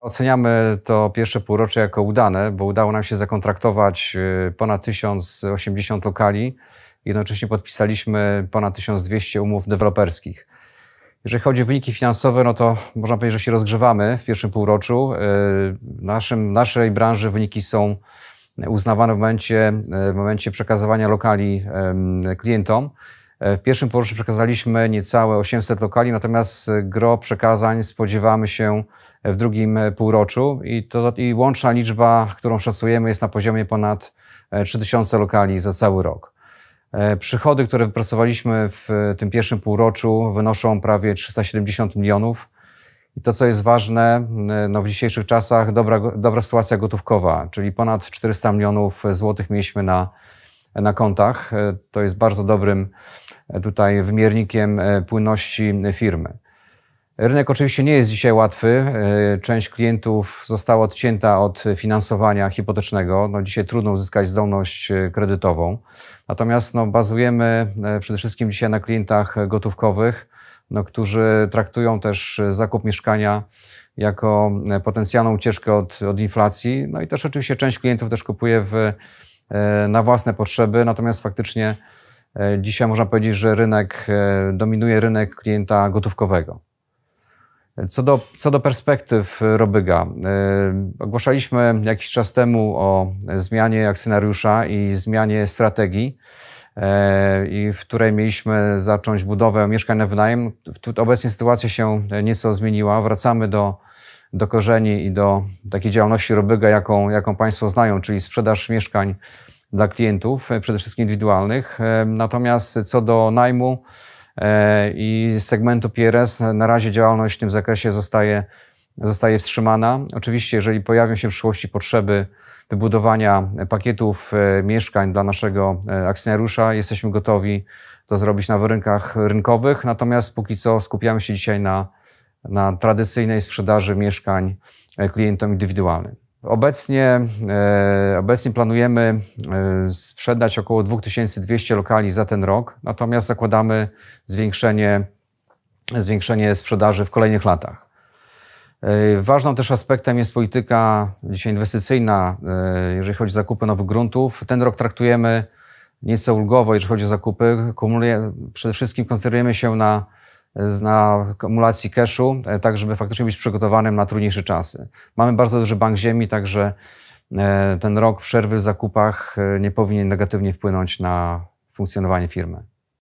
Oceniamy to pierwsze półrocze jako udane, bo udało nam się zakontraktować y, ponad 1080 lokali. Jednocześnie podpisaliśmy ponad 1200 umów deweloperskich. Jeżeli chodzi o wyniki finansowe, no to można powiedzieć, że się rozgrzewamy w pierwszym półroczu. Y, naszym, naszej branży wyniki są uznawane w momencie, y, w momencie przekazywania lokali klientom. E, w pierwszym poruszu przekazaliśmy niecałe 800 lokali, natomiast gro przekazań spodziewamy się w drugim półroczu i, to, i łączna liczba, którą szacujemy, jest na poziomie ponad 3000 e, lokali za cały rok. E, przychody, które wypracowaliśmy w tym pierwszym półroczu, wynoszą prawie 370 milionów. I to, co jest ważne, no w dzisiejszych czasach dobra, dobra sytuacja gotówkowa, czyli ponad 400 milionów złotych mieliśmy na na kontach. E, to jest bardzo dobrym e, tutaj wymiernikiem e, płynności firmy. Rynek oczywiście nie jest dzisiaj łatwy. Część klientów została odcięta od finansowania hipotecznego. No, dzisiaj trudno uzyskać zdolność kredytową. Natomiast no, bazujemy przede wszystkim dzisiaj na klientach gotówkowych, no, którzy traktują też zakup mieszkania jako potencjalną ucieczkę od, od inflacji. No i też oczywiście część klientów też kupuje w E, na własne potrzeby, natomiast faktycznie e, dzisiaj można powiedzieć, że rynek, e, dominuje rynek klienta gotówkowego. Co do, co do perspektyw Robyga, ogłaszaliśmy jakiś czas temu o zmianie akcjonariusza i zmianie strategii, i w której mieliśmy zacząć budowę mieszkań na wynajem. Obecnie sytuacja się nieco zmieniła. Wracamy do do korzeni i do takiej działalności Robyga, jaką, jaką Państwo znają, czyli sprzedaż mieszkań dla klientów, e, przede wszystkim indywidualnych. E, natomiast co do najmu e, i segmentu PRS, na razie działalność w tym zakresie zostaje, zostaje wstrzymana. Oczywiście, jeżeli pojawią się w przyszłości potrzeby wybudowania pakietów mieszkań dla naszego akcjonariusza, jesteśmy gotowi to zrobić na rynkach rynkowych. Natomiast póki co skupiamy się dzisiaj na na tradycyjnej sprzedaży mieszkań e, klientom indywidualnym. Obecnie, e, obecnie planujemy e, sprzedać około 2200 lokali za ten rok, natomiast zakładamy zwiększenie, zwiększenie sprzedaży w kolejnych latach. Ważną też aspektem jest polityka dzisiaj inwestycyjna, jeżeli chodzi o zakupy nowych gruntów. Ten rok traktujemy nieco ulgowo, jeżeli chodzi o zakupy. Kumuluje, przede wszystkim koncentrujemy się na na akumulacji cashu, e, tak żeby faktycznie być przygotowanym na trudniejsze czasy. Mamy bardzo duży bank ziemi, także e, ten rok przerwy w zakupach e, nie powinien negatywnie wpłynąć na funkcjonowanie firmy.